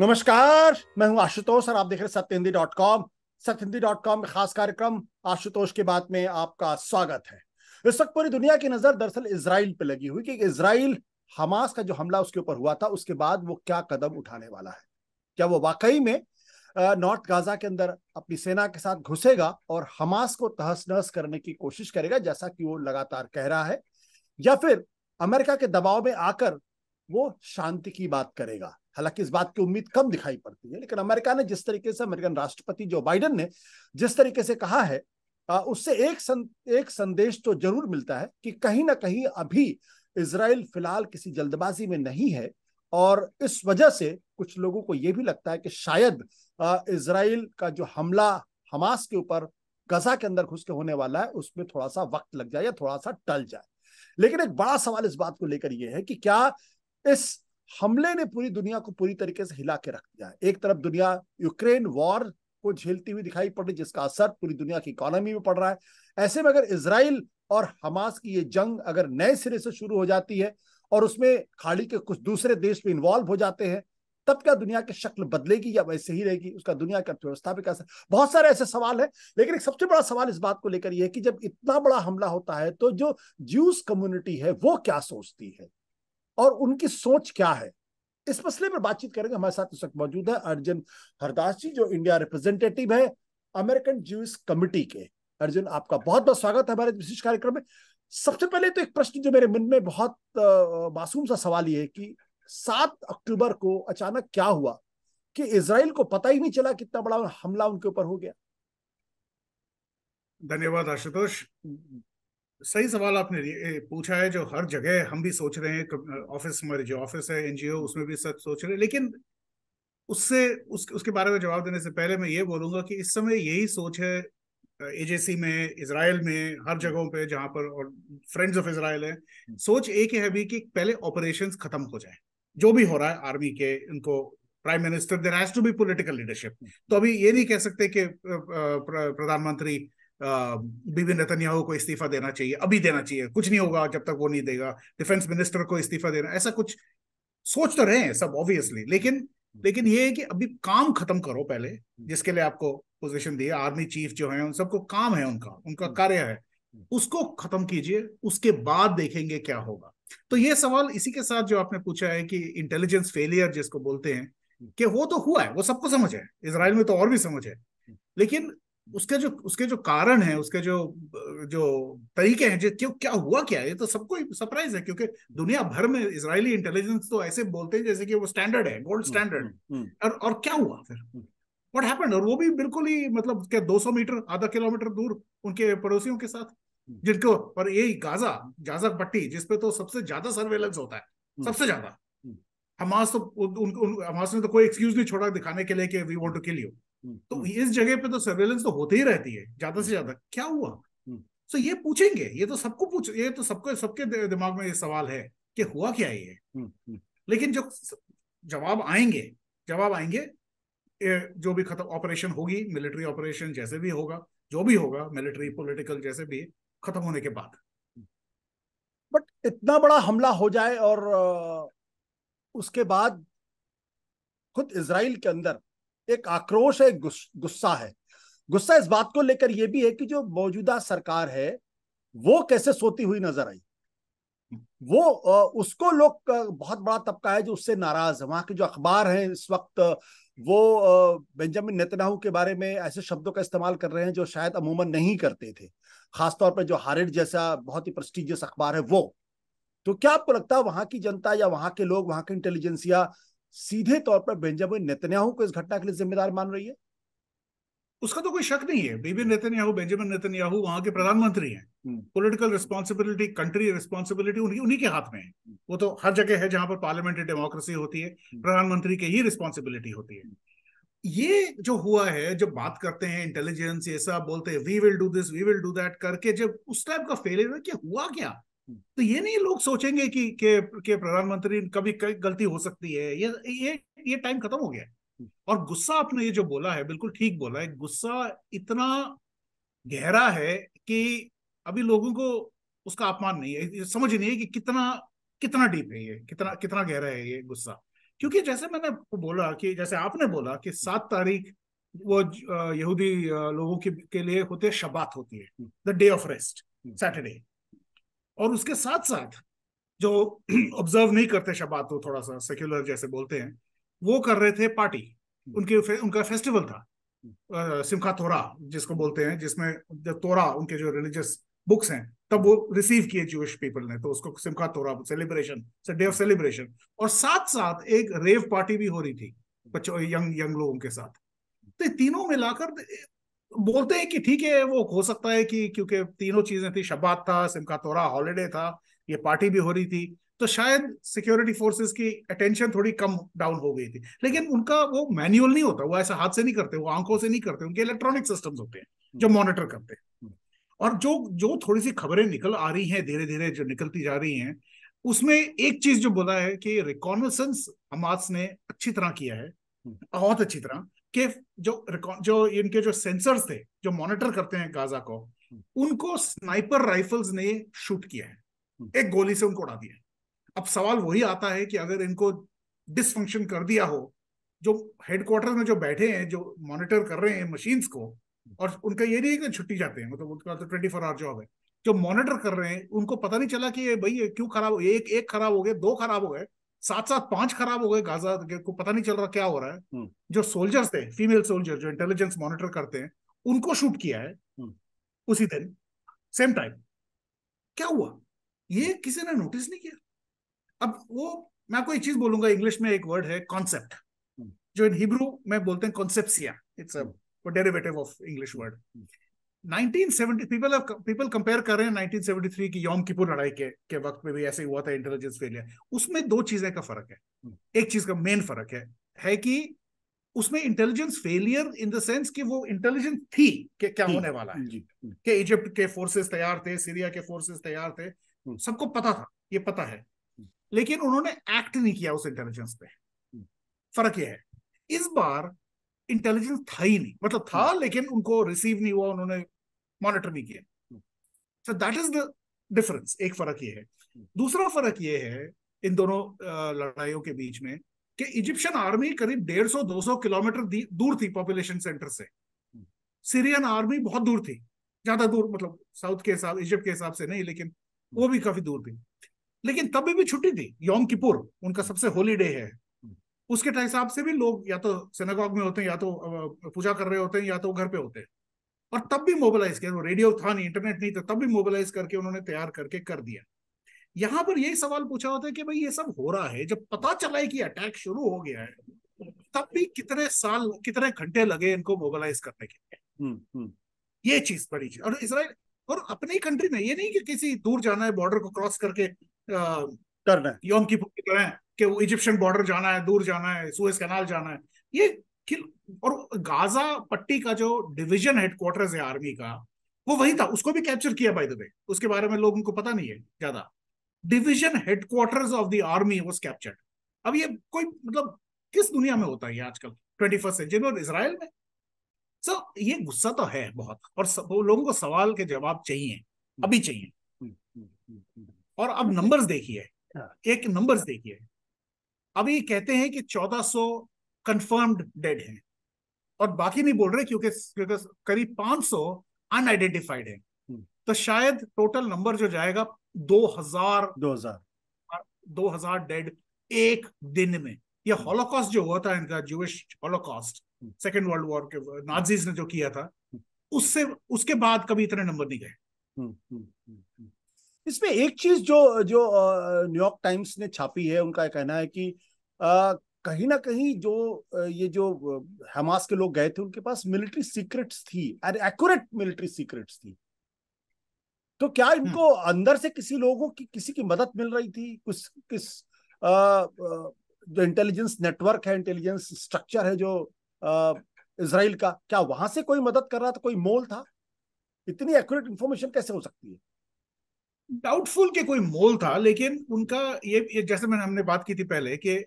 नमस्कार मैं हूं आशुतोष और आप देख रहे हैं सत्य हिंदी डॉट कॉम सत्य हिंदी डॉट कॉम में खास कार्यक्रम आशुतोष के बात में आपका स्वागत है इस वक्त पूरी दुनिया की नजर दरअसल इसराइल पे लगी हुई कि इसराइल हमास का जो हमला उसके ऊपर हुआ था उसके बाद वो क्या कदम उठाने वाला है क्या वो वाकई में नॉर्थ गाजा के अंदर अपनी सेना के साथ घुसेगा और हमास को तहस नहस करने की कोशिश करेगा जैसा कि वो लगातार कह रहा है या फिर अमेरिका के दबाव में आकर वो शांति की बात करेगा हालांकि इस बात की उम्मीद कम दिखाई पड़ती है लेकिन अमेरिका ने जिस तरीके से अमेरिकन राष्ट्रपति जो बाइडन ने जिस तरीके से कहा है उससे एक सं, एक संदेश तो जरूर मिलता है कि कहीं ना कहीं अभी इसराइल फिलहाल किसी जल्दबाजी में नहीं है और इस वजह से कुछ लोगों को यह भी लगता है कि शायद इसराइल का जो हमला हमास के ऊपर गजा के अंदर घुस के होने वाला है उसमें थोड़ा सा वक्त लग जाए या थोड़ा सा टल जाए लेकिन एक बड़ा सवाल इस बात को लेकर यह है कि क्या इस हमले ने पूरी दुनिया को पूरी तरीके से हिला के रख दिया है एक तरफ दुनिया यूक्रेन वॉर को झेलती हुई दिखाई पड़ रही जिसका असर पूरी दुनिया की इकोनॉमी में पड़ रहा है ऐसे में अगर इसराइल और हमास की ये जंग अगर नए सिरे से शुरू हो जाती है और उसमें खाड़ी के कुछ दूसरे देश भी इन्वॉल्व हो जाते हैं तब क्या दुनिया की शक्ल बदलेगी या वैसे ही रहेगी उसका दुनिया की अर्थव्यवस्था पे कैसा बहुत सारे ऐसे सवाल है लेकिन एक सबसे बड़ा सवाल इस बात को लेकर यह है कि जब इतना बड़ा हमला होता है तो जो ज्यूस कम्युनिटी है वो क्या सोचती है और उनकी सोच क्या है इस मसले पर बातचीत करेंगे हमारे साथ इस वक्त मौजूद है अर्जुन हरदास जी जो इंडिया रिप्रेजेंटेटिव है अमेरिकन ज्यूस कमिटी के अर्जुन आपका बहुत बहुत स्वागत है हमारे विशेष कार्यक्रम में सबसे पहले तो एक प्रश्न जो मेरे मन में बहुत मासूम सा सवाल ये है कि सात अक्टूबर को अचानक क्या हुआ कि इसराइल को पता ही नहीं चला कितना बड़ा हमला उनके ऊपर हो गया धन्यवाद आशुतोष सही सवाल आपने पूछा है जो हर जगह हम भी सोच रहे हैं ऑफिस हमारे जो ऑफिस है एनजीओ उसमें भी सच सोच रहे हैं लेकिन उससे उस, उसके बारे में जवाब देने से पहले मैं ये बोलूंगा कि इस समय यही सोच है एजेसी में इसराइल में हर जगहों पे जहां पर और फ्रेंड्स ऑफ इसराइल है सोच एक है भी कि पहले ऑपरेशन खत्म हो जाए जो भी हो रहा है आर्मी के उनको prime minister there has to be political leadership तो अभी ये नहीं कह सकते कि प्रधानमंत्री बिबिन नतन्याहू को इस्तीफा देना चाहिए अभी देना चाहिए कुछ नहीं होगा जब तक वो नहीं देगा डिफेंस मिनिस्टर को इस्तीफा देना ऐसा कुछ सोच तो रहे हैं सब ऑब्वियसली लेकिन लेकिन ये है कि अभी काम खत्म करो पहले जिसके लिए आपको पोजीशन दी आर्मी चीफ जो है उन सबको काम है उनका उनका हम्म। कार्य है उसको खत्म कीजिए उसके बाद देखेंगे क्या होगा तो ये सवाल इसी के साथ जो आपने पूछा है कि इंटेलिजेंस फेलियर जिसको बोलते हैं कि वो तो हुआ है वो सबको समझ है इसराइल में तो और भी समझ है लेकिन उसके जो उसके जो कारण है उसके जो जो तरीके हैं जो क्या हुआ क्या ये तो सबको सरप्राइज है क्योंकि दुनिया भर में इसराइली इंटेलिजेंस तो ऐसे बोलते हैं जैसे कि वो स्टैंडर्ड है गोल्ड हम्म, स्टैंडर्ड हम्म, हम्म। और और क्या हुआ फिर व्हाट हैपेंड और वो भी बिल्कुल ही मतलब क्या 200 मीटर आधा किलोमीटर दूर उनके पड़ोसियों के साथ जिनको और यही गाजा गाजा पट्टी जिसपे तो सबसे ज्यादा सर्वेलेंस होता है सबसे ज्यादा हमास तो उन, उन, हमास ने तो कोई एक्सक्यूज नहीं छोड़ा दिखाने के लिए कि we want to kill you तो इस जगह पे तो सर्वेलेंस तो होते ही रहती है ज्यादा से ज्यादा क्या हुआ तो ये पूछेंगे ये तो सबको पूछ ये तो सबको सबके दिमाग में ये सवाल है कि हुआ क्या ये हम्म, हम्म। लेकिन जो जवाब आएंगे जवाब आएंगे जो भी खत्म ऑपरेशन होगी मिलिट्री ऑपरेशन जैसे भी होगा जो भी होगा मिलिट्री पॉलिटिकल जैसे भी खत्म होने के बाद बट इतना बड़ा हमला हो जाए और उसके बाद खुद इसराइल के अंदर एक आक्रोश है गुस्सा है गुस्सा इस बात को लेकर यह भी है कि जो मौजूदा सरकार है वो कैसे सोती हुई नजर आई वो उसको लोग बहुत बड़ा तबका है जो उससे नाराज है वहां के जो अखबार हैं इस वक्त वो बेंजामिन नेतनाहू के बारे में ऐसे शब्दों का इस्तेमाल कर रहे हैं जो शायद अमूमन नहीं करते थे खासतौर पर जो हारिड जैसा बहुत ही प्रस्टिजियस अखबार है वो तो क्या आपको लगता है वहां की जनता या वहां के लोग वहां के इंटेलिजेंसिया सीधे तौर पर बेंजामिन नेतन्याहू को इस घटना के लिए जिम्मेदार मान रही है उसका तो कोई शक नहीं है बीबी नेतन्याहू बेंजामिन नेतन्याहू वहां के प्रधानमंत्री हैं पॉलिटिकल रिस्पॉन्सिबिलिटी कंट्री रिस्पॉन्सिबिलिटी उनकी उन्हीं के हाथ में है हम्म। वो तो हर जगह है जहां पर पार्लियामेंट्री डेमोक्रेसी होती है हम्म। प्रधानमंत्री के ही रिस्पॉन्सिबिलिटी होती है ये जो हुआ है जब बात करते हैं इंटेलिजेंस ये सब बोलते हैं we will do this we will do that करके जब उस टाइप का फेलियर क्या हुआ क्या तो ये नहीं लोग सोचेंगे कि के, के प्रधानमंत्री कभी गलती हो सकती है ये ये ये टाइम खत्म हो गया और गुस्सा आपने ये जो बोला है बिल्कुल ठीक बोला है गुस्सा इतना गहरा है कि अभी लोगों को उसका अपमान नहीं है समझ नहीं है कि कितना कितना डीप है ये कितना कितना गहरा है ये गुस्सा क्योंकि जैसे मैंने बोला कि जैसे आपने बोला कि सात तारीख वो यहूदी लोगों के, के लिए होते शबात होती है the day of rest Saturday और उसके साथ साथ जो ऑब्जर्व नहीं करते शबात वो थोड़ा सा सेक्युलर जैसे बोलते हैं वो कर रहे थे पार्टी हम्म। उनके फे, उनका फेस्टिवल था हम्म। सिमखा तोरा जिसको बोलते हैं जिसमें जो तोरा उनके जो रिलीजियस बुक्स हैं तब वो रिसीव किए जूश पीपल ने तो उसको सिमखा तोरा सेलिब्रेशन डे ऑफ सेलिब्रेशन और साथ साथ एक रेव पार्टी भी हो रही थी हम्म। बच्चों यंग यंग लोगों के साथ तो तीनों मिलाकर बोलते हैं कि ठीक है वो हो सकता है कि क्योंकि तीनों चीजें थी शबात था सिमका तोरा हॉलीडे था ये पार्टी भी हो रही थी तो शायद सिक्योरिटी फोर्सेस की अटेंशन थोड़ी कम डाउन हो गई थी लेकिन उनका वो मैनुअल नहीं होता वो ऐसा हाथ से नहीं करते वो आंखों से नहीं करते उनके इलेक्ट्रॉनिक सिस्टम्स होते हैं हम्म। जो मॉनिटर करते हैं हम्म। और जो जो थोड़ी सी खबरें निकल आ रही हैं धीरे धीरे जो निकलती जा रही हैं उसमें एक चीज जो बोला है कि रिकॉनसेंस हमास ने अच्छी तरह किया है हम्म। बहुत अच्छी तरह के जो जो इनके जो सेंसर्स थे जो मॉनिटर करते हैं गाजा को उनको स्नाइपर राइफल्स ने शूट किया है एक गोली से उनको उड़ा दिया अब सवाल वही आता है कि अगर इनको डिसफंक्शन कर दिया हो जो हेडक्वार्टर में जो बैठे हैं जो मॉनिटर कर रहे हैं मशीन्स को और उनका ये नहीं है कि छुट्टी जाते हैं मतलब उनका तो ट्वेंटी फोर आवर जॉब है जो मॉनिटर कर रहे हैं उनको पता नहीं चला कि ये भाई क्यों खराब हो एक एक खराब हो गया दो खराब हो गए साथ साथ पांच खराब हो गए गाजा को पता नहीं चल रहा क्या हो रहा है हम्म। जो सोल्जर्स थे फीमेल सोल्जर जो इंटेलिजेंस मॉनिटर करते हैं उनको शूट किया है हम्म। उसी दिन सेम टाइम क्या हुआ ये किसी ने नोटिस नहीं किया अब वो मैं आपको एक चीज बोलूंगा इंग्लिश में एक वर्ड है कॉन्सेप्ट हम्म। जो इन हिब्रू में बोलते हैं कॉन्सेप्सिया it's derivative of English word 1970 people people compare कर रहे हैं 1973 की यौम किपुर लड़ाई के के वक्त में भी ऐसे ही हुआ था इंटेलिजेंस फेलियर उसमें दो चीजें का फर्क है हम्म। एक चीज का मेन फर्क है है कि उसमें intelligence failure in the sense कि वो इंटेलिजेंस थी कि क्या होने वाला है कि इजिप्ट के फोर्सेस तैयार थे सीरिया के फोर्सेस तैयार थे हम्म। सबको पता था ये पता है हम्म। लेकिन उन्होंने एक्ट नहीं किया उस इंटेलिजेंस पे फर्क यह है इस बार इंटेलिजेंस था ही नहीं मतलब था लेकिन उनको रिसीव नहीं हुआ उन्होंने मॉनिटर भी किया so that is the difference एक फर्क ये है दूसरा फर्क ये है इन दोनों लड़ाइयों के बीच में कि इजिप्शियन आर्मी करीब डेढ़ सौ दो सौ किलोमीटर दूर थी पॉपुलेशन सेंटर से सीरियन आर्मी बहुत दूर थी ज्यादा दूर मतलब साउथ के हिसाब इजिप्ट के हिसाब से नहीं लेकिन वो भी काफी दूर थी लेकिन तब भी छुट्टी थी योम किपुर उनका सबसे होली डे है उसके हिसाब से भी लोग या तो सिनेगॉग में होते हैं या तो पूजा कर रहे होते हैं या तो घर पे होते हैं और तब भी मोबिलाइज किया रेडियो था नहीं इंटरनेट नहीं था तो तब भी मोबिलाइज करके उन्होंने तैयार करके कर दिया यहाँ पर यही सवाल पूछा होता है कि भाई ये सब हो रहा है जब पता चला है कि अटैक शुरू हो गया है तब भी कितने साल कितने घंटे लगे इनको मोबिलाइज करने के लिए हम्म, हम्म। ये चीज बड़ी चीज और इसराइल और अपनी कंट्री में ये नहीं कि किसी दूर जाना है बॉर्डर को क्रॉस करके करना है यौम की करें कि वो इजिप्शियन बॉर्डर जाना है दूर जाना है सुएज कैनाल जाना है ये कि और गाजा पट्टी का जो डिविजन हेडक्वार्टर है आर्मी का वो वही था उसको भी कैप्चर किया बाय द वे उसके बारे में लोगों को पता नहीं है ज्यादा division headquarter of the army was captured अब ये कोई मतलब किस दुनिया में होता है ये आजकल ट्वेंटी फर्स्ट सेंचुरी और इसराइल में सो so, ये गुस्सा तो है बहुत और सब, लोगों को सवाल के जवाब चाहिए अभी चाहिए और अब नंबर्स देखिए हाँ। एक नंबर्स देखिए अभी कहते हैं कि 1400 कंफर्म्ड डेड हैं और बाकी नहीं बोल रहे क्योंकि क्योंकि करीब 500 अनआइडेंटिफाइड है तो शायद टोटल नंबर जो जाएगा 2000 2000 2000 डेड एक दिन में यह हॉलोकॉस्ट हम्म। जो हुआ था इनका Jewish Holocaust second world war के नाजीज ने जो किया था हम्म। उससे उसके बाद कभी इतने नंबर नहीं गए हम्म, इसमें एक चीज जो जो न्यूयॉर्क टाइम्स ने छापी है उनका कहना है कि कहीं ना कहीं जो ये जो हमास के लोग गए थे उनके पास मिलिट्री सीक्रेट्स थी एंड एक्यूरेट मिलिट्री सीक्रेट्स थी तो क्या इनको अंदर से किसी लोगों की किसी की मदद मिल रही थी कुछ किस आ, जो इंटेलिजेंस नेटवर्क है इंटेलिजेंस स्ट्रक्चर है जो इसराइल का क्या वहां से कोई मदद कर रहा था कोई मोल था इतनी एक्यूरेट इंफॉर्मेशन कैसे हो सकती है डाउटफुल के कोई मोल था लेकिन उनका ये, ये जैसे मैंने हमने बात की थी पहले कि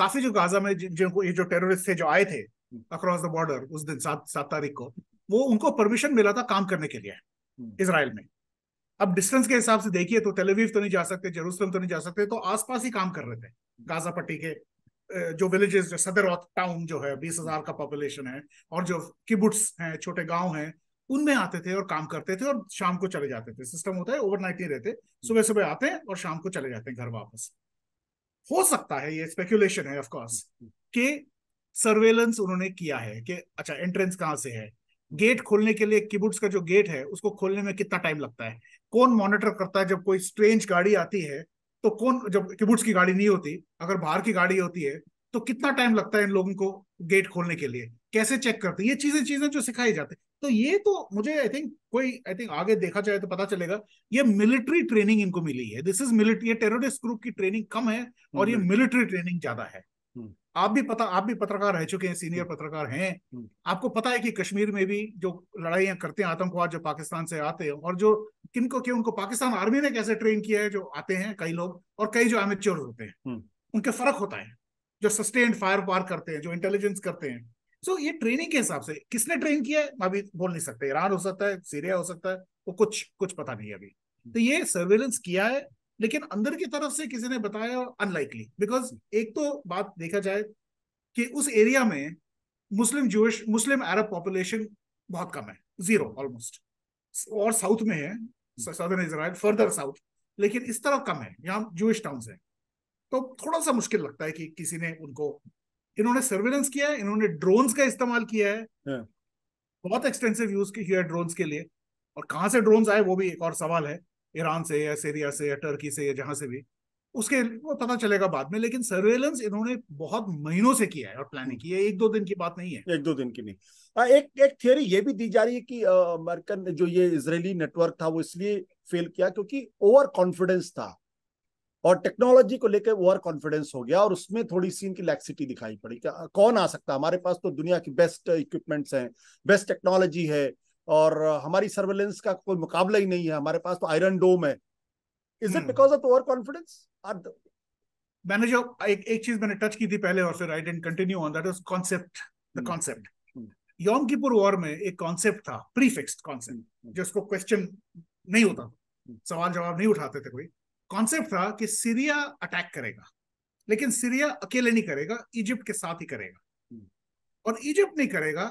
काफी जो गाजा में जिनको ये जो टेररिस्ट थे जो आए थे अक्रॉस द बॉर्डर उस दिन सात सात तारीख को वो उनको परमिशन मिला था काम करने के लिए इसराइल हम्म। में अब डिस्टेंस के हिसाब से देखिए तो तेलवीव तो नहीं जा सकते जेरूसलम तो नहीं जा सकते तो आसपास ही काम कर रहे थे हम्म। गाजा पट्टी के जो विलेजेस सदर टाउन जो है बीस हजार का पॉपुलेशन है और जो किबुट्स हैं छोटे गांव हैं उनमें आते थे और काम करते थे और शाम को चले जाते थे सिस्टम होता है ओवरनाइट नहीं रहते हम्म। सुबह सुबह आते हैं और शाम को चले जाते हैं घर वापस हो सकता है ये स्पेकुलेशन है ऑफ कोर्स कि सर्वेलेंस उन्होंने किया है कि अच्छा एंट्रेंस कहाँ से है गेट खोलने के लिए किबुट्स का जो गेट है उसको खोलने में कितना टाइम लगता है कौन मॉनिटर करता है जब कोई स्ट्रेंज गाड़ी आती है तो कौन जब किबुट्स की गाड़ी नहीं होती अगर बाहर की गाड़ी होती है तो कितना टाइम लगता है इन लोगों को गेट खोलने के लिए कैसे चेक करते हैं ये चीजें चीजें जो सिखाई जाती तो ये तो मुझे आई थिंक कोई आई थिंक आगे देखा जाए तो पता चलेगा ये मिलिट्री ट्रेनिंग इनको मिली है this is military terrorist group की ट्रेनिंग कम है और ये मिलिट्री हम्म। ट्रेनिंग ज्यादा है हम्म। आप भी पता आप भी पत्रकार रह चुके हैं सीनियर हम्म। पत्रकार हैं आपको पता है कि कश्मीर में भी जो लड़ाइया करते हैं आतंकवाद जो पाकिस्तान से आते हैं और जो किनको कि उनको पाकिस्तान आर्मी ने कैसे ट्रेन किया है जो आते हैं कई लोग और कई जो एमेच्योर होते हैं उनके फर्क होता है जो सस्टेन्ड फायर पार करते हैं जो इंटेलिजेंस करते हैं सो ये ट्रेनिंग के हिसाब से किसने ट्रेन किया है अभी बोल नहीं सकते ईरान हो सकता है सीरिया हो सकता है वो कुछ कुछ पता नहीं अभी हम्म। तो ये सर्वेलेंस किया है लेकिन अंदर की तरफ से किसी ने बताया अनलाइकली बिकॉज एक तो बात देखा जाए कि उस एरिया में मुस्लिम जूश मुस्लिम अरब पॉपुलेशन बहुत कम है जीरो ऑलमोस्ट और साउथ में है सदर्न इसराइल फर्दर साउथ लेकिन इस तरफ कम है यहाँ जूश टाउन है तो थोड़ा सा मुश्किल लगता है कि किसी ने उनको इन्होंने सर्वेलेंस किया है इन्होंने ड्रोन्स का इस्तेमाल किया है हाँ। बहुत एक्सटेंसिव यूज किया है ड्रोन्स के लिए और कहा से ड्रोन्स आए वो भी एक और सवाल है ईरान से या सीरिया से या टर्की से या जहां से भी उसके वो पता चलेगा बाद में लेकिन सर्वेलेंस इन्होंने बहुत महीनों से किया है और प्लानिंग की है एक दो दिन की बात नहीं है एक दो दिन की नहीं आ, हाँ, एक एक थियोरी ये भी दी जा रही है कि अमेरिकन जो ये इसराइली नेटवर्क था वो इसलिए फेल किया क्योंकि ओवर कॉन्फिडेंस था और टेक्नोलॉजी को लेकर ओवर कॉन्फिडेंस हो गया और उसमें थोड़ी सी इनकी लैक्सिटी दिखाई पड़ी क्या कौन आ सकता हमारे पास तो दुनिया की बेस्ट इक्विपमेंट्स हैं बेस्ट टेक्नोलॉजी है और हमारी सर्वेलेंस का कोई मुकाबला ही नहीं है हमारे पास तो आयरन डोम है is it because of over confidence मैंने जो एक एक चीज मैंने टच की थी पहले और फिर I didn't continue on that is concept the concept Yom Kippur war में एक कॉन्सेप्ट था प्रीफिक्स्ड कॉन्सेप्ट hmm. hmm. जिसको क्वेश्चन नहीं होता hmm. सवाल जवाब नहीं उठाते थे कोई कॉन्सेप्ट था कि सीरिया अटैक करेगा लेकिन सीरिया अकेले नहीं करेगा इजिप्ट के साथ ही करेगा hmm. और इजिप्ट नहीं करेगा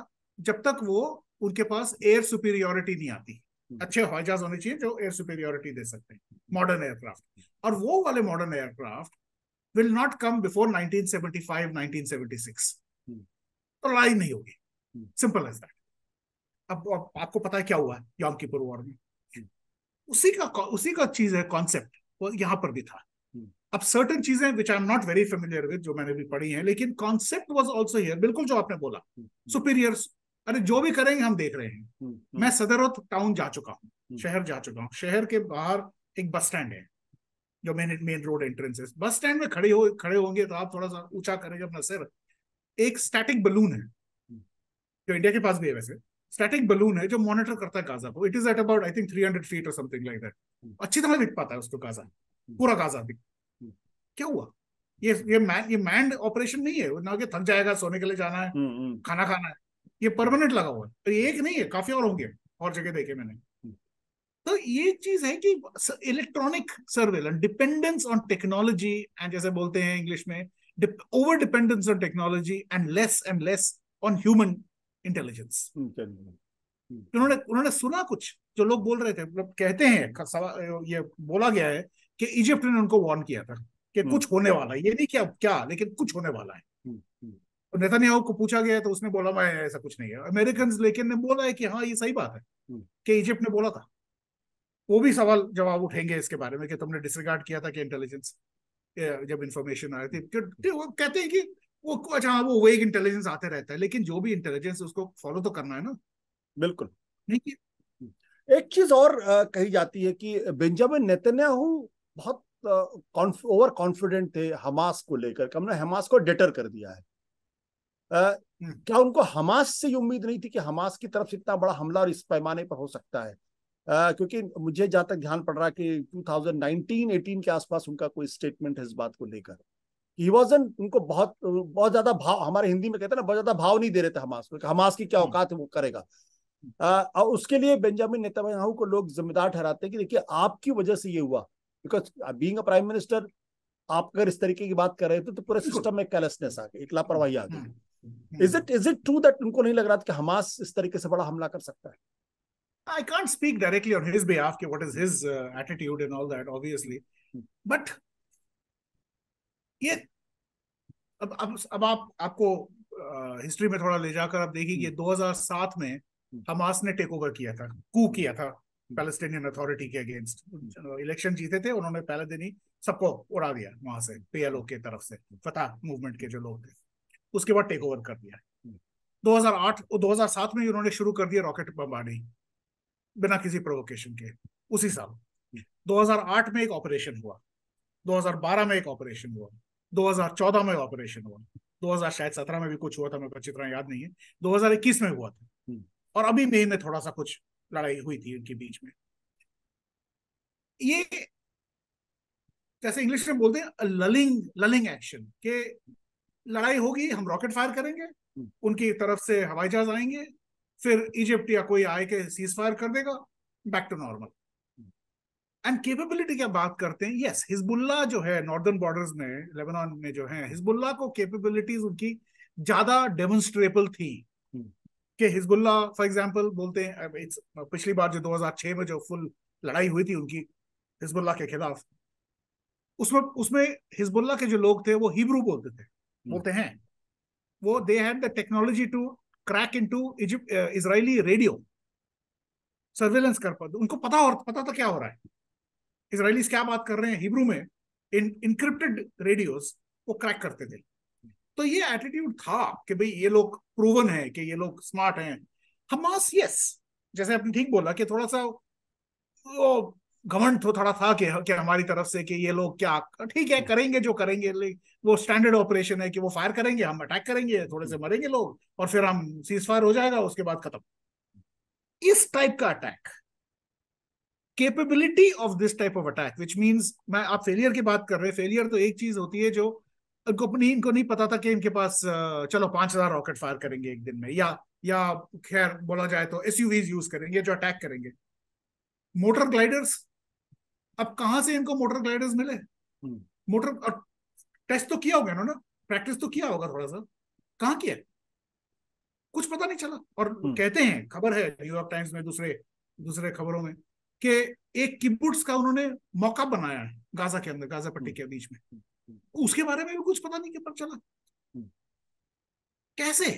जब तक वो उनके पास एयर सुपीरियोरिटी नहीं आती hmm. अच्छे हवाई जहाज होने चाहिए जो एयर सुपीरियोरिटी दे सकते हैं मॉडर्न एयरक्राफ्ट और वो वाले modern aircraft will not come before 1975 1976 तो लड़ाई नहीं होगी सिंपल एज दैट अब, आपको पता है क्या हुआ यॉम कीपुर वॉर में hmm. उसी का उसी का चीज है कॉन्सेप्ट वो यहां पर भी था अब सर्टन चीजें which I am not very familiar with जो मैंने भी पढ़ी है लेकिन कॉन्सेप्ट वॉज ऑल्सो हियर बिल्कुल जो आपने बोला सुपीरियर अरे जो भी करेंगे हम देख रहे हैं मैं सदरोथ टाउन जा चुका हूँ शहर जा चुका हूँ शहर के बाहर एक बस स्टैंड है जो मेन मेन रोड एंट्रेंस है बस स्टैंड में खड़े हो खड़े होंगे तो आप थोड़ा सा ऊंचा करेंगे अपना सिर एक स्टैटिक बलून है जो इंडिया के पास भी है वैसे स्टैटिक बलून है जो मॉनिटर करता है गाजा को it is at about I think three hundred feet और समथिंग लाइक दैट अच्छी तरह दिख पाता है उसको गाजा hmm. पूरा गाजा दिख hmm. क्या हुआ ये ये मैं ये मैंड ऑपरेशन नहीं है ना कि थक जाएगा सोने के लिए जाना है hmm, खाना खाना है ये परमानेंट लगा हुआ है तो एक नहीं है काफी और होंगे और जगह देखे मैंने तो ये चीज है कि electronic surveillance dependence on technology and जैसे बोलते हैं इंग्लिश में over dependence on technology and less and less on human intelligence hmm, hmm. उन्होंने उन्होंने सुना कुछ जो लोग बोल रहे थे मतलब कहते हैं ये बोला गया है कि इजिप्ट ने उनको वार्न किया था कि hmm. कुछ होने वाला है ये नहीं क्या क्या लेकिन कुछ होने वाला है और तो नेतान्याहू को पूछा गया तो उसने बोला मैं ऐसा कुछ नहीं है अमेरिकन लेकिन ने बोला है कि हाँ ये सही बात है कि इजिप्ट ने बोला था वो भी सवाल जवाब उठेंगे इसके बारे में कि तुमने डिसरिगार्ड किया था कि इंटेलिजेंस जब इंफॉर्मेशन आ रही थी कहते हैं कि वो अच्छा हाँ, वो वो एक इंटेलिजेंस आते रहता है लेकिन जो भी इंटेलिजेंस उसको फॉलो तो करना है ना बिल्कुल नहीं हम्म। एक चीज और आ, कही जाती है कि बेंजामिन नेतन्याहू बहुत ओवर कॉन्फिडेंट थे हमास को लेकर हमने हमास को डेटर कर दिया है आ, हम्म। क्या उनको हमास से उम्मीद नहीं थी कि हमास की तरफ से इतना बड़ा हमला और इस पैमाने पर हो सकता है आ, क्योंकि मुझे जहां तक ध्यान पड़ रहा है कि 2019-18 के आसपास उनका कोई स्टेटमेंट है इस बात को लेकर हाँ ही वॉजन उनको बहुत बहुत ज्यादा भाव हमारे हिंदी में कहते हैं ना बहुत ज्यादा भाव नहीं दे रहे थे हमास को हमास की क्या हम्म। औकात वो करेगा आ, और उसके लिए बेंजामिन नेतन्याहू को लोग जिम्मेदार ठहराते हैं कि देखिए आपकी वजह से ये हुआ बिकॉज बींग प्राइम मिनिस्टर आप अगर इस तरीके की बात कर रहे थे तो पूरे सिस्टम में कैलसनेस आ गई एक लापरवाही आ गई is it is it true that उनको नहीं लग रहा था कि हमास इस तरीके से बड़ा हमला कर सकता है I can't speak directly on his behalf, what is his uh, attitude and all that, obviously. Hmm. But ये अब अब अब आप आपको आ, हिस्ट्री में थोड़ा ले जाकर आप देखिए 2007 हम्म। में हम्म। हमास ने टेक ओवर किया था कू किया था पैलेस्टीनियन हम्म। अथॉरिटी के अगेंस्ट इलेक्शन जीते थे उन्होंने पहले दिन ही सबको उड़ा दिया वहां से पीएलओ के तरफ से फतह मूवमेंट के जो लोग थे उसके बाद टेक ओवर कर दिया 2008 और 2007 में उन्होंने शुरू कर दिया रॉकेट बमबारी बिना किसी प्रोवोकेशन के उसी साल 2008 में एक ऑपरेशन हुआ 2012 में एक ऑपरेशन हुआ 2014 में ऑपरेशन हुआ 2000 शायद सत्रह में भी कुछ हुआ था मेरे को अच्छी तरह याद नहीं है 2021 में हुआ था हम्म। और अभी मई में थोड़ा सा कुछ लड़ाई हुई थी उनके बीच में ये जैसे इंग्लिश में बोलते हैं ललिंग ललिंग एक्शन के लड़ाई होगी हम रॉकेट फायर करेंगे हम्म। उनकी तरफ से हवाई जहाज आएंगे फिर इजिप्ट या कोई आए के सीज फायर कर देगा back to normal and capability क्या बात करते हैं यस हिजबुल्ला जो है नॉर्दर्न बॉर्डर्स में लेबनान में जो है हिजबुल्ला को केपेबिलिटीज उनकी ज्यादा डेमोन्स्ट्रेबल थी hmm. कि हिजबुल्ला फॉर एग्जाम्पल बोलते हैं इट्स पिछली बार जो 2006 में जो फुल लड़ाई हुई थी उनकी हिजबुल्ला के खिलाफ उसमें उसमें हिजबुल्ला के जो लोग थे वो हिब्रू बोलते थे hmm. बोलते हैं वो they had the technology to crack into Egypt Israeli radio surveillance कर पाते उनको पता और पता था क्या हो रहा है इसराइलीज क्या बात कर रहे हैं हिब्रू में इन इनक्रिप्टेड रेडियोज वो क्रैक करते थे तो ये एटीट्यूड था कि भाई ये लोग प्रूवन है कि ये लोग स्मार्ट हैं हमास यस जैसे आपने ठीक बोला कि थोड़ा सा वो घमंड तो थोड़ा था कि, कि हमारी तरफ से कि ये लोग क्या ठीक है हम्म। करेंगे जो करेंगे वो स्टैंडर्ड ऑपरेशन है कि वो फायर करेंगे हम अटैक करेंगे थोड़े से हम्म। मरेंगे लोग और फिर हम सीज फायर हो जाएगा उसके बाद खत्म इस टाइप का attack capability of this type of attack which means मैं आप फेलियर की बात कर रहे हैं फेलियर तो एक चीज होती है जो इनको नहीं इनको नहीं पता था कि इनके पास चलो पांच हजार रॉकेट फायर करेंगे एक दिन में या या खैर बोला जाए तो एस यूज करेंगे जो अटैक करेंगे मोटर ग्लाइडर्स अब कहां से इनको मोटर ग्लाइडर्स मिले मोटर हम्म। और टेस्ट तो किया होगा इन्होंने प्रैक्टिस तो किया होगा थोड़ा सा कहा किया कुछ पता नहीं चला और हम्म। कहते हैं खबर है न्यूयॉर्क टाइम्स में दूसरे दूसरे खबरों में कि एक किबुट्स का उन्होंने मौका बनाया है गाजा के अंदर गाजा पट्टी के बीच में उसके बारे में भी कुछ पता नहीं पता चला कैसे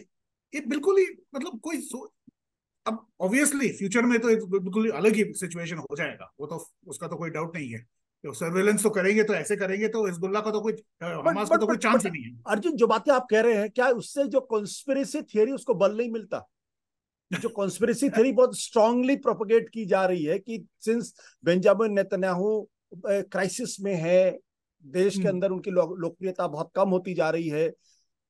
ये बिल्कुल ही मतलब कोई अब ऑब्वियसली फ्यूचर में तो एक बिल्कुल अलग ही सिचुएशन हो जाएगा वो तो उसका तो कोई डाउट नहीं है तो सर्वेलेंस तो करेंगे तो ऐसे करेंगे तो हिजबुल्ला का तो कोई हमास का तो कोई चांस ही नहीं है अर्जुन जो बातें आप कह रहे हैं क्या उससे जो कॉन्स्पिरेसी थियरी उसको बल नहीं मिलता जो कॉन्स्पिरसी थ्योरी बहुत स्ट्रांगली प्रोपोगेट की जा रही है कि सिंस बेंजामिन नेतन्याहू क्राइसिस में है देश के हम्म। अंदर उनकी लोकप्रियता बहुत कम होती जा रही है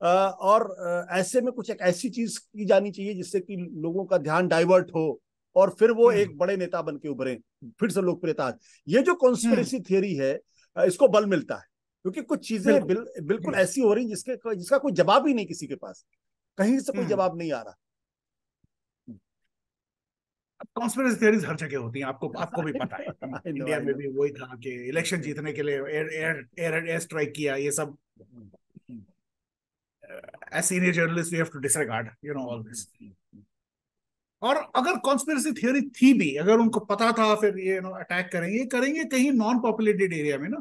और ऐसे में कुछ एक ऐसी चीज की जानी चाहिए जिससे कि लोगों का ध्यान डाइवर्ट हो और फिर वो एक हम्म। बड़े नेता बन के उभरे फिर से लोकप्रियता ये जो कॉन्स्पिरसी हम्म। थ्योरी है इसको बल मिलता है क्योंकि कुछ चीजें बिल, बिल्कुल ऐसी हो रही जिसके जिसका कोई जवाब ही नहीं किसी के पास कहीं से कोई जवाब नहीं आ रहा कॉन्स्पिरेसी हर जगह होती हैं आपको आपको भी पता है हाँ, इंडिया में भी वही था कि इलेक्शन जीतने के लिए air air air air strike किया ये सब uh, और अगर कॉन्स्पिरेसी थियोरी थी भी अगर उनको पता था फिर ये नो अटैक करेंगे करेंगे कहीं नॉन पॉपुलेटेड एरिया में ना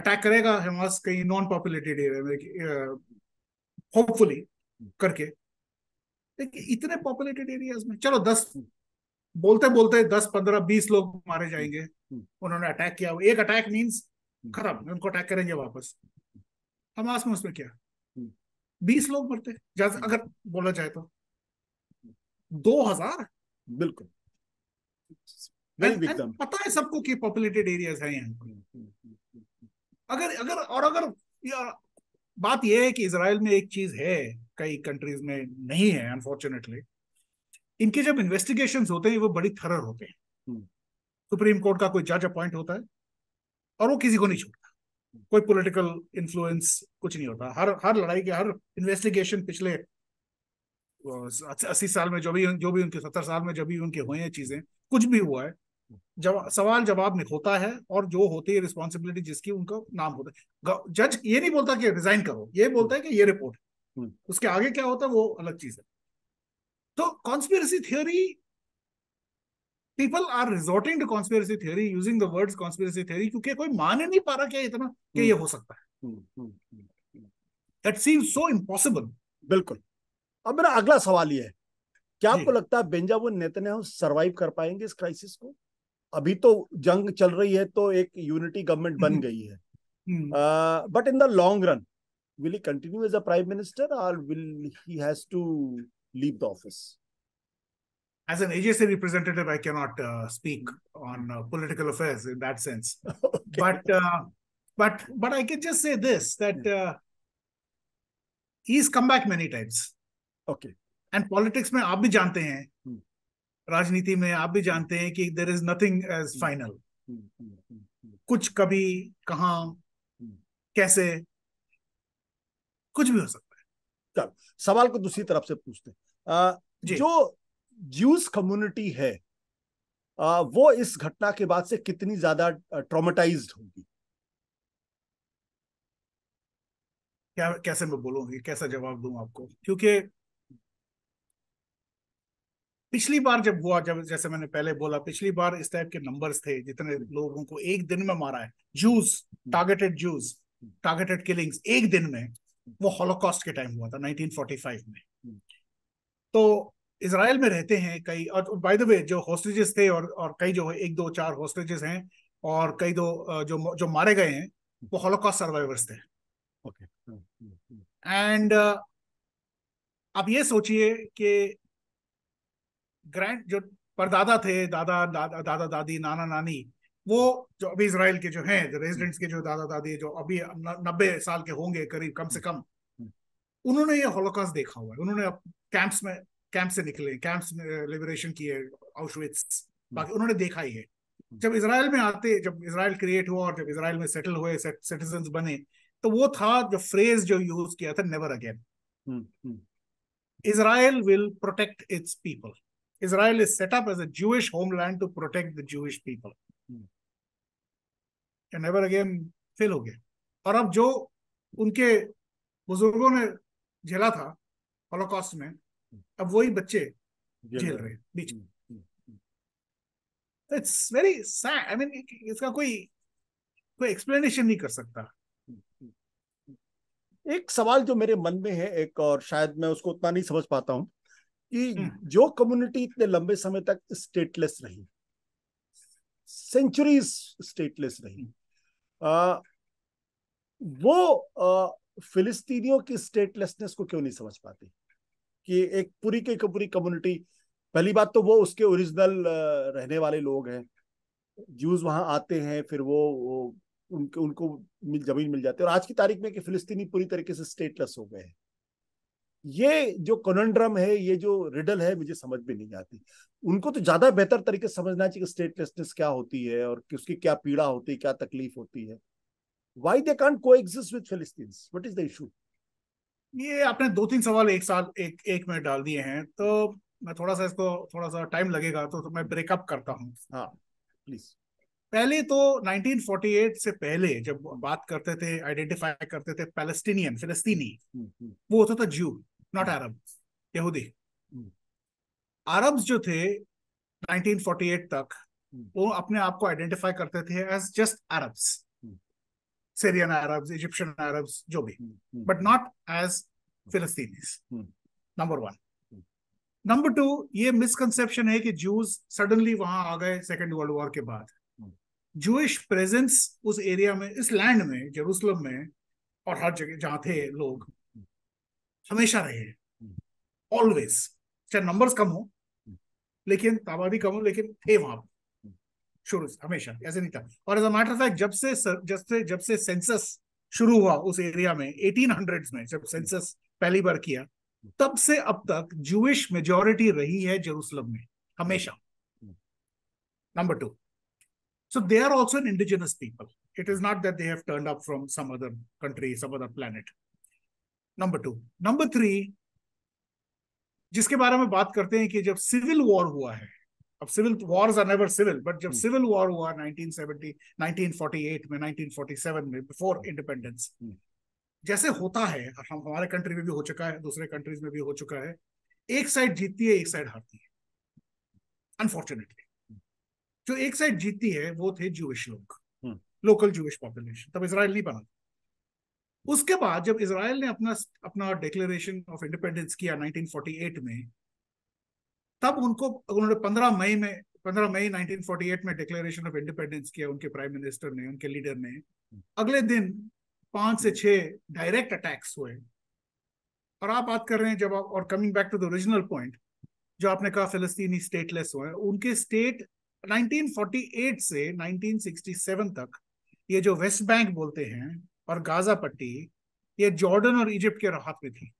अटैक hmm. करेगा हमास कहीं नॉन पॉपुलेटेड एरिया में होपफुली uh, hmm. करके देखिए इतने पॉपुलेटेड एरियाज में चलो दस बोलते बोलते दस पंद्रह बीस लोग मारे हम्म, जाएंगे हम्म। उन्होंने अटैक किया एक अटैक मीन्स खराब उनको अटैक करेंगे वापस हमास में उसमें क्या हम्म। बीस लोग मरते अगर बोला जाए तो दो हजार बिल्कुल पता है सबको कि पॉपुलेटेड एरियाज हैं यहाँ अगर अगर और अगर बात यह है कि इसराइल में एक चीज है कई कंट्रीज में नहीं है अनफॉर्चुनेटली इनके जब इन्वेस्टिगेशन होते हैं वो बड़ी थरर होते हैं हम्म। सुप्रीम कोर्ट का कोई जज अपॉइंट होता है और वो किसी को नहीं छोड़ता कोई पॉलिटिकल इन्फ्लुएंस कुछ नहीं होता हर हर लड़ाई के हर इन्वेस्टिगेशन पिछले अस्सी साल में जो भी जो भी उनके सत्तर साल में जो भी उनके हुए हैं चीजें कुछ भी हुआ है जब सवाल जवाब में होता है और जो होती है रिस्पॉन्सिबिलिटी जिसकी उनका नाम होता है जज ये नहीं बोलता कि रिजाइन करो ये बोलता है कि ये रिपोर्ट हम्म। उसके आगे क्या होता है वो अलग चीज है तो conspiracy theory people are resorting to conspiracy theory using the words conspiracy theory क्योंकि कोई मान ही नहीं पा रहा क्या इतना कि ये हम्म। हो सकता है दैट सीम सो इम्पॉसिबल बिल्कुल अब मेरा अगला सवाल ये है क्या आपको लगता है बेंजामिन नेतन्याहू सरवाइव कर पाएंगे इस क्राइसिस को अभी तो जंग चल रही है तो एक यूनिटी गवर्नमेंट बन हम्म। गई है but in the long run will he continue as a prime minister or will he has to leave the office? As an AJC representative, I cannot uh, speak on uh, political affairs in that sense. okay. But uh, but but I can just say this that uh, he's come back many times. Okay. And politics में आप भी जानते हैं hmm. राजनीति में आप भी hmm. जानते हैं कि there is nothing as final कुछ कभी कहा hmm. कुछ भी हो सकता है चलो सवाल को दूसरी तरफ से पूछते हैं जो ज्यूस कम्युनिटी है आ, वो इस घटना के बाद से कितनी ज्यादा ट्रोमेटाइज होगी क्या कैसे मैं बोलूंगी कैसा जवाब दू आपको क्योंकि पिछली बार जब हुआ जब जैसे मैंने पहले बोला पिछली बार इस टाइप के नंबर्स थे जितने हम्म। लोगों को एक दिन में मारा है Jews targeted Jews targeted killings एक दिन में वो हॉलोकॉस्ट के टाइम हुआ था 1945 में हम्म। तो इसराइल में रहते हैं कई और बाय द वे जो होस्टेजेस थे और और कई जो एक दो चार होस्टेजेस हैं और कई दो जो जो मारे गए हैं वो हॉलोकॉस्ट सर्वाइवर्स थे ओके एंड अब ये सोचिए कि ग्रैंड जो परदादा थे दादा दादा दादा दादी नाना नानी वो जो अभी इसराइल के जो हैं रेजिडेंट्स के जो दादा दादी जो अभी नब्बे साल के होंगे करीब कम से कम हम्म। उन्होंने ये होलोकास्ट देखा हुआ है उन्होंने कैंप्स में कैंप से निकले कैंप्स में लिबरेशन किए आउशविट्स हम्म। बाकी उन्होंने देखा ही है हम्म। जब इसराइल में आते जब इसराइल क्रिएट हुआ और जब इसराइल में सेटल हुए सिटीजन से, बने तो वो था जो फ्रेज जो यूज किया था never again Israel will protect its people Israel is set up as a Jewish homeland to protect the Jewish people या नेवर अगेन फेल हो गए और अब जो उनके बुजुर्गों ने झेला था हॉलोकॉस्ट में अब वही बच्चे झेल रहे बीच में it's very sad I mean इसका कोई कोई एक्सप्लेनेशन नहीं कर सकता हम्म, हम्म, हम्म। एक सवाल जो मेरे मन में है एक और शायद मैं उसको उतना नहीं समझ पाता हूँ कि जो कम्युनिटी इतने लंबे समय तक स्टेटलेस रही सेंचुरीज स्टेटलेस रही वो फिलिस्तीनियों की स्टेटलेसनेस को क्यों नहीं समझ पाती कि एक पूरी की पूरी कम्युनिटी पहली बात तो वो उसके ओरिजिनल रहने वाले लोग हैं जूस वहां आते हैं फिर वो, वो उनके उनको मिल, जमीन मिल जाती है और आज की तारीख में कि फिलिस्तीनी पूरी तरीके से स्टेटलेस हो गए हैं ये जो कनंड्रम है ये जो रिडल है मुझे समझ में नहीं आती उनको तो ज्यादा बेहतर तरीके से समझना चाहिए कि स्टेटलेसनेस क्या होती है और कि उसकी क्या पीड़ा होती है क्या तकलीफ होती है why they can't coexist with फिलिस्तीन वट इज द इशू ये आपने दो तीन सवाल एक साल एक एक में डाल दिए हैं तो मैं थोड़ा सा इसको थोड़ा सा टाइम लगेगा तो, तो मैं ब्रेकअप करता हूँ हाँ प्लीज पहले तो 1948 से पहले जब बात करते थे आइडेंटिफाई करते थे पैलेस्टीनियन हम्म, फिलिस्तीनी हम्म। वो होता था ज्यू नॉट अरब यहूदी अरब्स जो थे 1948 तक hmm. वो अपने आप को आइडेंटिफाई करते थे as just Arabs Syrian Arabs Egyptian Arabs जो भी बट नॉट एज फिलिस्तीनीज नंबर वन नंबर टू ये मिसकंसेप्शन है कि जूस सडनली वहां आ गए सेकेंड वर्ल्ड वॉर के बाद जूश hmm. प्रेजेंस उस एरिया में इस लैंड में जेरूसलम में और हर जगह जहां थे लोग हमेशा रहे हैं हम्म। ऑलवेज चाहे नंबर्स कम हो हम्म। लेकिन ताबादी कम हो लेकिन थे वहां पर हम्म। शुरू से हमेशा ऐसे नहीं था और एज अ मैटर फैक्ट जब से जब से जब से सेंसस शुरू हुआ उस एरिया में एटीन में जब सेंसस पहली बार किया तब से अब तक जूश मेजोरिटी रही है जेरूसलम में हमेशा number two so they are also an indigenous people it is not that they have turn up from some other country some other planet. Number two number three जिसके बारे में बात करते हैं कि जब सिविल वॉर हुआ है अब civil wars are never civil but जब सिविल हम्म। वॉर हुआ 1970 1948 में 1947 में बिफोर इंडिपेंडेंस हम्म। हम्म। जैसे होता है हम हमारे कंट्री में भी हो चुका है दूसरे कंट्रीज में भी हो चुका है एक साइड जीतती है एक साइड हारती है अनफॉर्चुनेटली जो एक साइड जीतती है वो थे जूश लोग लोकल जूश पॉपुलेशन तब इसराइल नहीं बना उसके बाद जब इसराइल ने अपना अपना डिक्लेरेशन ऑफ इंडिपेंडेंस किया 1948 में तब उनको उन्होंने 15 मई में 15 मई 1948 में डिक्लेरेशन ऑफ इंडिपेंडेंस किया उनके प्राइम मिनिस्टर ने उनके लीडर ने अगले दिन पांच से छह डायरेक्ट अटैक्स हुए और आप बात कर रहे हैं जब आप और coming back to the original point जो आपने कहा फिलिस्तीनी स्टेटलेस हुए उनके स्टेट 1948 से 1967 तक ये जो वेस्ट बैंक बोलते हैं और गाजा पट्टी ये जॉर्डन और इजिप्ट के राहत में थी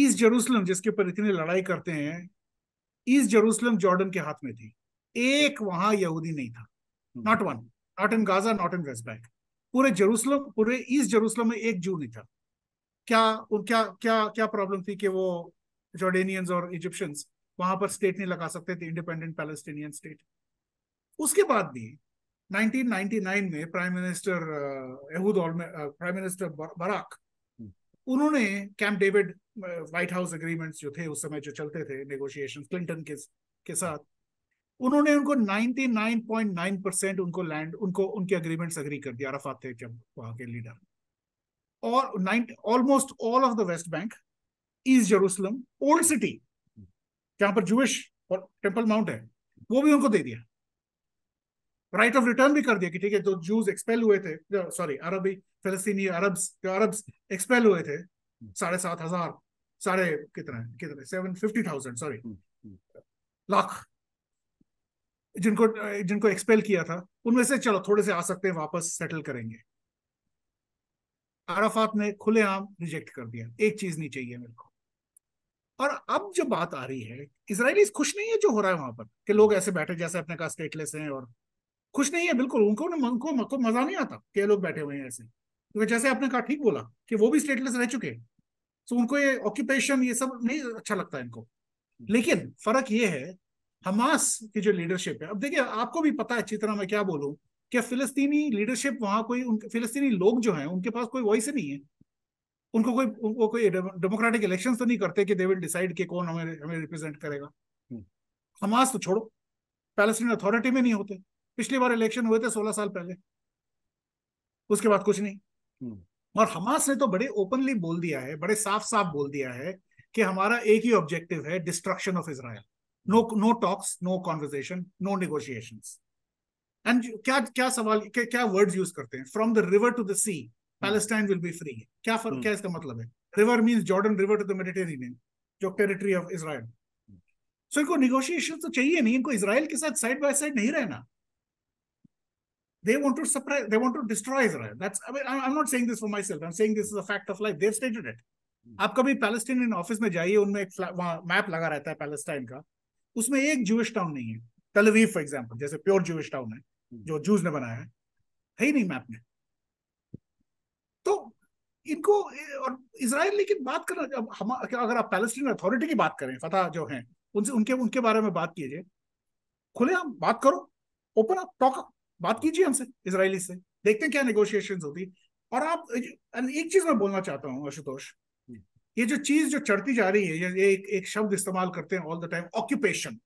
ईस्ट जरूसलम जिसके ऊपर इतनी लड़ाई करते हैं ईस्ट जरूसलम जॉर्डन के हाथ में थी एक वहां यहूदी नहीं था not one not in Gaza not in West Bank पूरे जरूसलम पूरे ईस्ट जरूसलम में एक जू नहीं था क्या क्या क्या क्या प्रॉब्लम थी कि वो जॉर्डेनियंस और इजिप्शियंस वहां पर स्टेट नहीं लगा सकते थे इंडिपेंडेंट पैलेस्टीनियन स्टेट उसके बाद भी 1999 में prime minister Ehud prime minister Barak उन्होंने Camp David White House agreements जो थे उस समय जो चलते थे नेगोशिएशन क्लिंटन के के साथ उन्होंने उनको 99.9 परसेंट उनको लैंड उनको उनके अग्रीमेंट्स अग्री कर दिया अरफात थे जब वहां के लीडर और almost all of the West Bank East Jerusalem old city जहां पर जुविश और टेम्पल माउंट है वो भी उनको दे दिया राइट ऑफ रिटर्न भी कर दिया कि ठीक है जो जूस एक्सपेल हुए थे सॉरी अरबी फलस्तीनी अरब्स अरब्स एक्सपेल हुए थे hmm. साढ़े सात हजार साढ़े कितना है कितने seven fifty thousand sorry lakh जिनको जिनको एक्सपेल किया था उनमें से चलो थोड़े से आ सकते हैं वापस सेटल करेंगे अराफात ने खुलेआम रिजेक्ट कर दिया एक चीज नहीं चाहिए मेरे को और अब जो बात आ रही है इसराइली खुश नहीं है जो हो रहा है वहां पर कि लोग hmm. ऐसे बैठे जैसे अपने कहा स्टेटलेस हैं और खुश नहीं है बिल्कुल उनको ना उनको, को मजा नहीं आता कि ये लोग बैठे हुए हैं ऐसे क्योंकि तो जैसे आपने कहा ठीक बोला कि वो भी स्टेटलेस रह चुके हैं तो उनको ये ऑक्यूपेशन ये सब नहीं अच्छा लगता इनको हम्म। लेकिन फर्क ये है हमास की जो लीडरशिप है अब देखिए आपको भी पता है अच्छी तरह मैं क्या बोलूँ कि फिलिस्तीनी लीडरशिप वहाँ कोई उनके फिलिस्तीनी लोग जो हैं उनके पास कोई वॉइस नहीं है उनको कोई उनको कोई डेमोक्रेटिक इलेक्शन तो नहीं करते कि दे विल डिसाइड कि कौन हमें हमें रिप्रेजेंट करेगा हम्म। हमास तो छोड़ो पैलेस्टीन अथॉरिटी में नहीं होते पिछली बार इलेक्शन हुए थे सोलह साल पहले उसके बाद कुछ नहीं हम्म। और हमास ने तो बड़े ओपनली बोल दिया है बड़े साफ साफ बोल दिया है कि हमारा एक ही ऑब्जेक्टिव है destruction of Israel no no talks no conversation no negotiation and क्या क्या सवाल क्या, क्या वर्ड यूज करते हैं from the river to the sea Palestine will be free क्या फर्क हम्म। क्या इसका मतलब है river mean Jordan river to the जो टेरिटरी ऑफ इसराइल सो इनको निगोशिएशन तो चाहिए नहीं इनको इसराइल के साथ साइड बाय साइड नहीं रहना they want to suppress, they want to destroy Israel. That's, I mean, I'm not saying this for myself. I'm saying this is a fact of life. They've stated it. Hmm. आप कभी Palestinian office में जाइए उनमें एक map लगा रहता है Palestine का उसमें एक जूश टाउन नहीं है तलवीफ फॉर एग्जाम्पल जैसे प्योर जूश टाउन है hmm. जो जूज ने बनाया है ही नहीं मैप में तो इनको और इसराइल लेकिन बात करना जब हम अगर आप पैलेस्टीन अथॉरिटी की बात करें फतह जो है उनसे उनके उनके बारे में बात कीजिए खुले आप बात करो ओपन अप टॉक बात कीजिए हमसे इसराइली से देखते हैं क्या नेगोशिएशन होती और आप एक चीज मैं बोलना चाहता हूँ आशुतोष हम्म। ये जो चीज जो चढ़ती जा रही है ये एक, एक शब्द इस्तेमाल करते हैं all the time occupation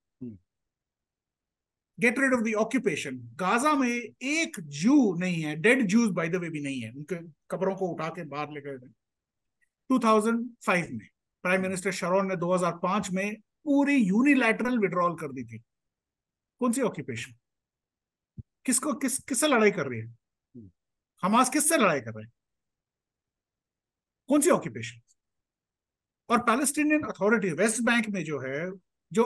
get rid of the occupation Gaza में एक जू नहीं है dead Jews by the way भी नहीं है उनके कब्रों को उठा के बाहर लेकर टू थाउजेंड फाइव में प्राइम मिनिस्टर शरोन ने दो हजार पांच में पूरी यूनिलैटरल विड्रॉल कर दी थी कौन सी ऑक्यूपेशन किसको किस किससे लड़ाई कर रही है हमास किससे लड़ाई कर रहे हैं कौन सी ऑक्यूपेशन और पैलेस्टीनियन अथॉरिटी वेस्ट बैंक में जो है जो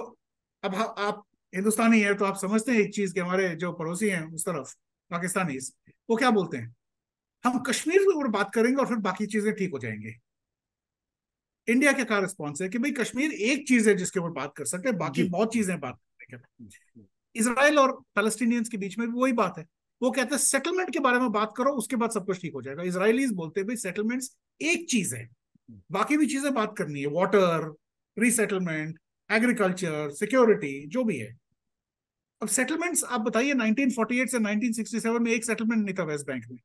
अब हाँ, आप हिंदुस्तानी है तो आप समझते हैं एक चीज के हमारे जो पड़ोसी हैं उस तरफ पाकिस्तानी वो क्या बोलते हैं हम कश्मीर के ऊपर बात करेंगे और फिर बाकी चीजें ठीक हो जाएंगे इंडिया के क्या रिस्पॉन्स है कि भाई कश्मीर एक चीज है जिसके ऊपर बात कर सकते हैं बाकी बहुत चीजें बात करते हैं इसराइल और पैलेस्टीनियंस के बीच में भी वही बात है वो कहते हैं सेटलमेंट के बारे में बात करो उसके बाद सब कुछ ठीक हो जाएगा इसराइलीज बोलते हुए सेटलमेंट एक चीज है बाकी भी चीजें बात करनी है वाटर रीसेटलमेंट एग्रीकल्चर सिक्योरिटी जो भी है अब सेटलमेंट्स आप बताइए 1948 से 1967 में एक सेटलमेंट नहीं था वेस्ट बैंक में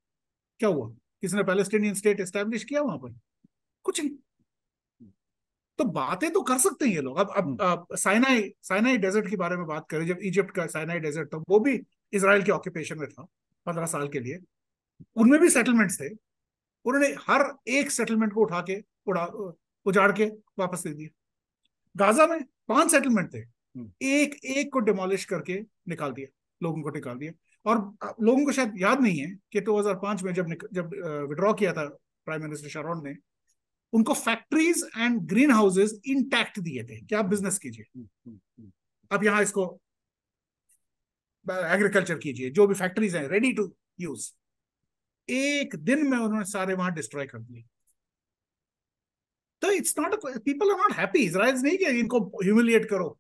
क्या हुआ किसने पैलेस्टीनियन स्टेट एस्टेब्लिश किया वहां पर कुछ नहीं तो बातें तो कर सकते हैं ये लोग अब हम्म। अब, साइनाई साइनाई डेजर्ट के बारे में बात करें जब इजिप्ट का साइनाई डेजर्ट था वो भी इसराइल के ऑक्यूपेशन में था पंद्रह साल के लिए उनमें भी सेटलमेंट थे उन्होंने हर एक सेटलमेंट को उठा के उड़ा उजाड़ के वापस दे दिया गाजा में पांच सेटलमेंट थे हम्म। एक एक को डिमोलिश करके निकाल दिया लोगों को निकाल दिया और लोगों को शायद याद नहीं है कि 2005 में जब जब विड्रॉ किया था प्राइम मिनिस्टर शारोन ने उनको factories and greenhouses intact दिए थे क्या बिजनेस कीजिए आप हम्म, हम्म, हम्म। यहाँ इसको एग्रीकल्चर कीजिए जो भी फैक्ट्रीज हैं रेडी टू यूज एक दिन में उन्होंने सारे वहां डिस्ट्रॉय कर दिए तो it's not people are not happy Israel नहीं किया इनको ह्यूमिलिएट करो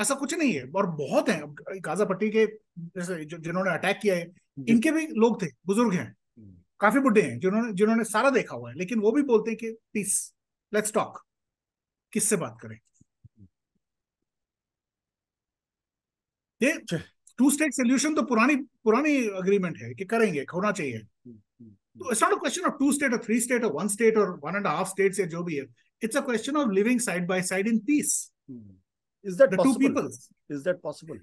ऐसा कुछ नहीं है और बहुत है गाजा पट्टी के जैसे जिन्होंने अटैक किया है इनके भी लोग थे बुजुर्ग हैं काफी बुढ़े हैं जिन्होंने जिन्होंने सारा देखा हुआ है लेकिन वो भी बोलते हैं कि पीस लेट्स टॉक किससे बात करें ये टू स्टेट सोल्यूशन तो पुरानी पुरानी अग्रीमेंट है कि करेंगे होना चाहिए हम्म, हम्म, हम्म। तो it's not a question of two state और थ्री स्टेट और वन स्टेट और वन एंड हाफ स्टेट या जो भी है it's a question of living side by side in peace is that two people is that possible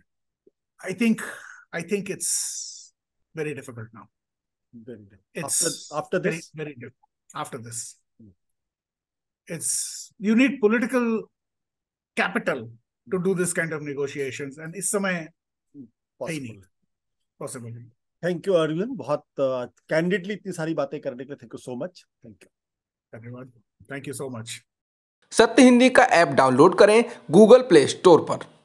I think I think it's very difficult now Very good. It's after, after this, very, very good. After this, it's you need political capital to do this kind of negotiations, and इस समय possible. possible. Thank you Arvind बहुत candidly uh, इतनी सारी बातें करने के लिए thank you so much thank you धन्यवाद thank you so much Satya Hindi का ऐप डाउनलोड करें गूगल प्ले स्टोर पर